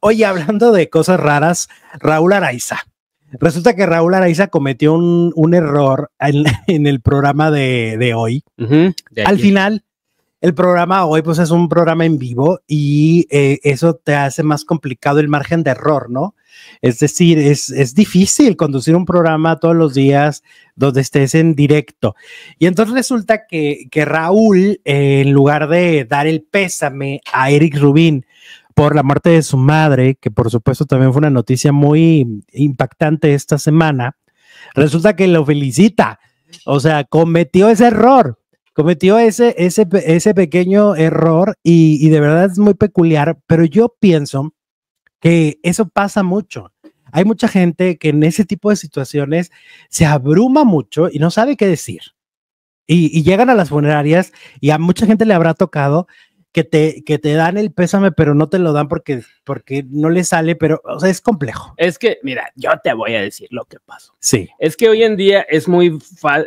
Oye, hablando de cosas raras, Raúl Araiza. Resulta que Raúl Araiza cometió un, error en, el programa de, hoy. Al final, el programa hoy pues es un programa en vivo y eh, eso te hace más complicado el margen de error, ¿no? Es decir, es, difícil conducir un programa todos los días donde estés en directo. Y entonces resulta que, Raúl, eh, en lugar de dar el pésame a Eric Rubín por la muerte de su madre, que por supuesto también fue una noticia muy impactante esta semana, resulta que lo felicita. O sea, cometió ese error, cometió ese, ese, pequeño error y, de verdad es muy peculiar, pero yo pienso que eso pasa mucho. Hay mucha gente que en ese tipo de situaciones se abruma mucho y no sabe qué decir. y, llegan a las funerarias y a mucha gente le habrá tocado que te, que te dan el pésame, pero no te lo dan porque, porque no le sale, pero, o sea, es complejo. Es que, mira, yo te voy a decir lo que pasó. Sí. Es que hoy en día es muy,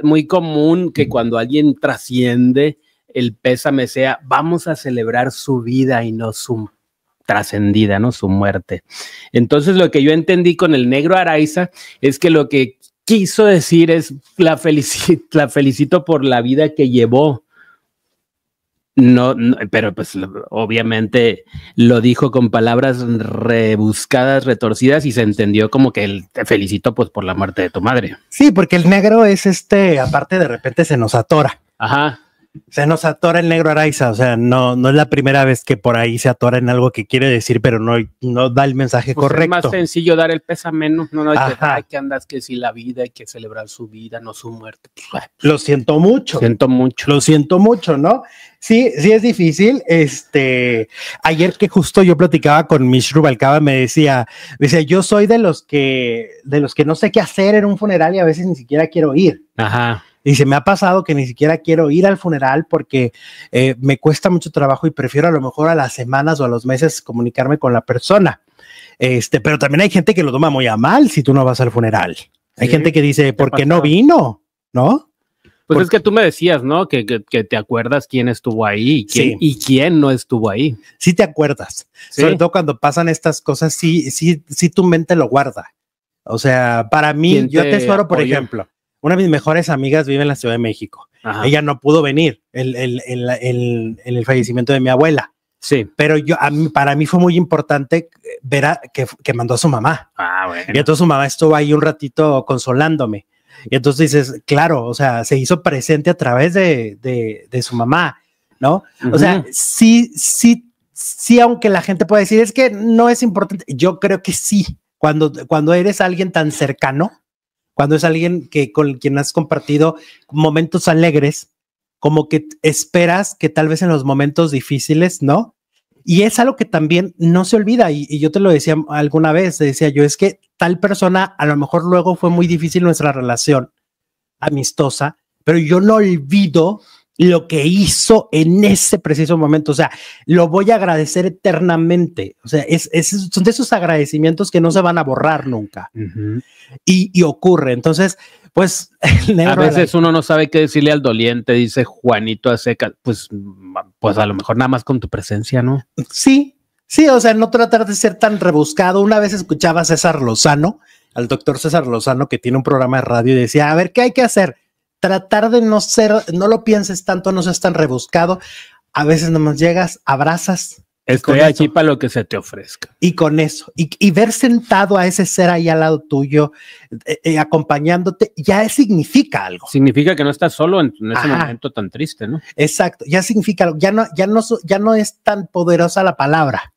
muy común que cuando alguien trasciende, el pésame sea, vamos a celebrar su vida y no su trascendida, ¿no? Su muerte. Entonces, lo que yo entendí con el negro Araiza es que lo que quiso decir es, la, la felicito por la vida que llevó, no, pero pues obviamente lo dijo con palabras rebuscadas, retorcidas y se entendió como que él te felicitó pues por la muerte de tu madre. Sí, porque el negro es este, aparte de repente se nos atora. Ajá se nos atora el negro Araiza, o sea, no, no es la primera vez que por ahí se atora en algo que quiere decir, pero no, no da el mensaje correcto. Pues es más sencillo dar el pésame, no, no, hay, que, andas que si la vida, hay que celebrar su vida, no su muerte. Lo siento mucho. Siento mucho. Lo siento mucho, ¿no? Sí, sí es difícil. Este, ayer que justo yo platicaba con Mishru Balcaba, me decía, decía, yo soy de los que, de los que no sé qué hacer en un funeral y a veces ni siquiera quiero ir. Ajá. Y se me ha pasado que ni siquiera quiero ir al funeral porque eh, me cuesta mucho trabajo y prefiero a lo mejor a las semanas o a los meses comunicarme con la persona. Este, pero también hay gente que lo toma muy a mal si tú no vas al funeral. Hay gente que dice, ¿por qué no vino? ¿No? Pues es que tú me decías, ¿no? Que, te acuerdas quién estuvo ahí y quién no estuvo ahí. Sí te acuerdas. Sobre todo cuando pasan estas cosas, sí, sí, sí tu mente lo guarda. O sea, para mí, yo te, espero, por ejemplo, una de mis mejores amigas vive en la Ciudad de México. Ella no pudo venir en el, el, el, fallecimiento de mi abuela. Sí. Pero yo, a mí, para mí fue muy importante eh, ver a, que, mandó a su mamá. Ah, bueno. Y entonces su mamá estuvo ahí un ratito consolándome. Y entonces dices, claro, o sea, se hizo presente a través de, de, de su mamá, ¿no? O sea, sí, sí, sí, aunque la gente pueda decir, es que no es importante, yo creo que sí, cuando, cuando eres alguien tan cercano, cuando es alguien que con quien has compartido momentos alegres, como que esperas que tal vez en los momentos difíciles, ¿no? Y es algo que también no se olvida, y, yo te lo decía alguna vez, decía yo, es que tal persona a lo mejor luego fue muy difícil nuestra relación amistosa, pero yo no olvido lo que hizo en ese preciso momento. O sea, lo voy a agradecer eternamente. O sea, es, son de esos agradecimientos que no se van a borrar nunca. y, ocurre. Entonces, pues... a veces uno no sabe qué decirle al doliente, dice Juanito a Pues, pues a lo mejor nada más con tu presencia, ¿no? Sí, sí, o sea, no tratar de ser tan rebuscado. Una vez escuchaba a César Lozano, al doctor César Lozano, que tiene un programa de radio y decía, a ver, ¿qué hay que hacer? tratar de no ser, no lo pienses tanto, no seas tan rebuscado. A veces nomás llegas, abrazas. Estoy aquí para lo que se te ofrezca. Y con eso, y, ver sentado a ese ser ahí al lado tuyo, eh, eh, acompañándote, ya significa algo. Significa que no estás solo en, ese momento tan triste, ¿no? Exacto, ya significa algo. Ya no, ya no, ya no es tan poderosa la palabra.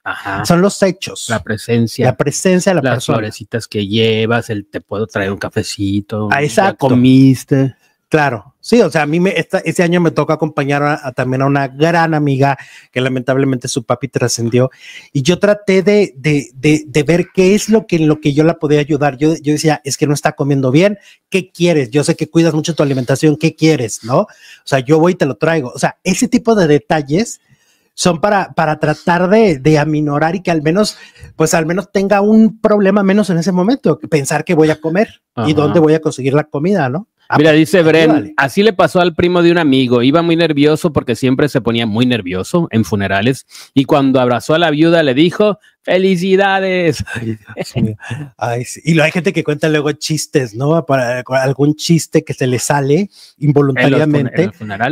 Son los hechos. La presencia. La presencia de la las persona. Las florecitas que llevas, el te puedo traer un cafecito. a esa Comiste. Claro, sí, o sea, a mí me, este año me tocó acompañar también a una gran amiga que lamentablemente su papi trascendió y yo traté de, ver qué es lo que, en lo que yo la podía ayudar. Yo, yo decía, es que no está comiendo bien, ¿qué quieres? Yo sé que cuidas mucho tu alimentación, ¿qué quieres? ¿No? O sea, yo voy y te lo traigo. O sea, ese tipo de detalles son para, tratar de, aminorar y que al menos, pues al menos tenga un problema menos en ese momento, pensar que voy a comer y dónde voy a conseguir la comida, ¿no? Ah, Mira, dice Bren, así le pasó al primo de un amigo. Iba muy nervioso porque siempre se ponía muy nervioso en funerales. Y cuando abrazó a la viuda le dijo, felicidades. Ay, Y hay gente que cuenta luego chistes, ¿no? algún chiste que se le sale involuntariamente.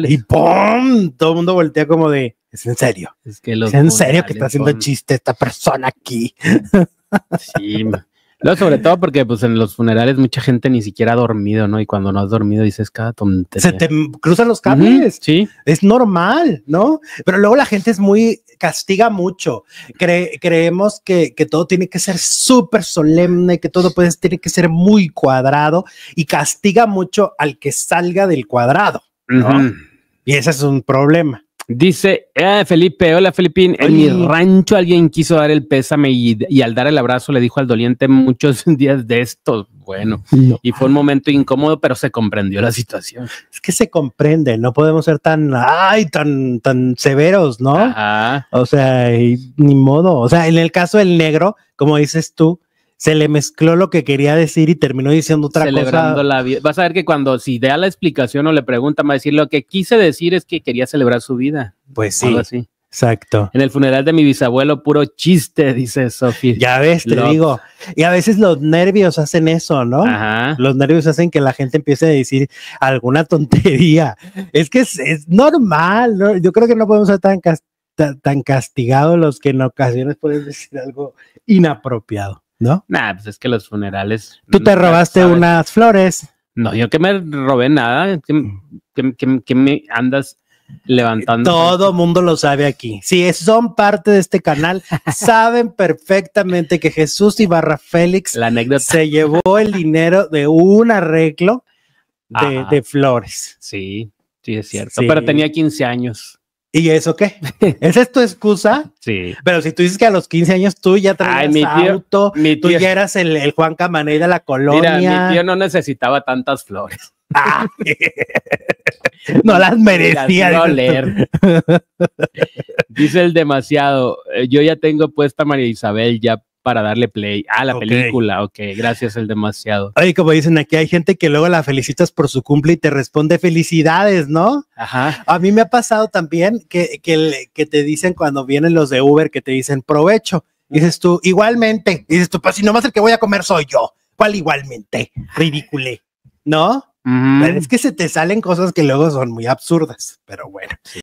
Y ¡pum! Todo el mundo voltea como de, es en serio. Es que en serio que está haciendo chiste esta persona aquí. Sí. No, sobre todo porque pues en los funerales mucha gente ni siquiera ha dormido, ¿no? Y cuando no has dormido dices cada tontería. Se te cruzan los cables. sí. Es normal, ¿no? Pero luego la gente es muy, castiga mucho. creemos que, todo tiene que ser súper solemne, que todo tiene que ser muy cuadrado y castiga mucho al que salga del cuadrado, Y ese es un problema. Dice ah, Felipe, hola Felipe, en mi rancho alguien quiso dar el pésame y, al dar el abrazo le dijo al doliente muchos días de esto. Bueno, y fue un momento incómodo, pero se comprendió la situación. Es que se comprende, no podemos ser tan, ay, tan, tan severos, ¿no? O sea, ni modo. O sea, en el caso del negro, como dices tú, se le mezcló lo que quería decir y terminó diciendo otra Celebrando cosa. La vida. Vas a ver que cuando si da la explicación o le pregunta, va a decir lo que quise decir es que quería celebrar su vida. Pues sí. así. Exacto. En el funeral de mi bisabuelo, puro chiste, dice Sofía. Ya ves, te digo. Y a veces los nervios hacen eso, ¿no? Ajá. Los nervios hacen que la gente empiece a decir alguna tontería. Es que es, normal, Yo creo que no podemos ser tan castigados los que en ocasiones pueden decir algo inapropiado. ¿No? pues es que los funerales. Tú te robaste unas flores. No, yo que me robé nada, que, me andas levantando. Todo mundo lo sabe aquí. Si son parte de este canal, saben perfectamente que Jesús Ibarra Félix La anécdota. se llevó el dinero de un arreglo de, flores. Sí, sí, es cierto. Pero tenía 15 años. ¿Y eso qué? ¿Esa es tu excusa? Sí. Pero si tú dices que a los 15 años tú ya traías mi auto, tú ya eras el, Juan Camaney de la colonia. Mira, mi tío no necesitaba tantas flores. Ah. no las merecía. Las leer. Dice el demasiado. Eh, yo ya tengo puesta María Isabel, ya para darle play a la película. Ok, gracias el demasiado. Oye, como dicen aquí, hay gente que luego la felicitas por su cumple y te responde felicidades, ¿no? Ajá. A mí me ha pasado también que, que, te dicen cuando vienen los de Uber que te dicen provecho. Dices tú, igualmente. Dices tú, pues si nomás el que voy a comer soy yo. ¿Cuál igualmente? Ridículo, ¿No? Es que se te salen cosas que luego son muy absurdas, pero bueno. Sí.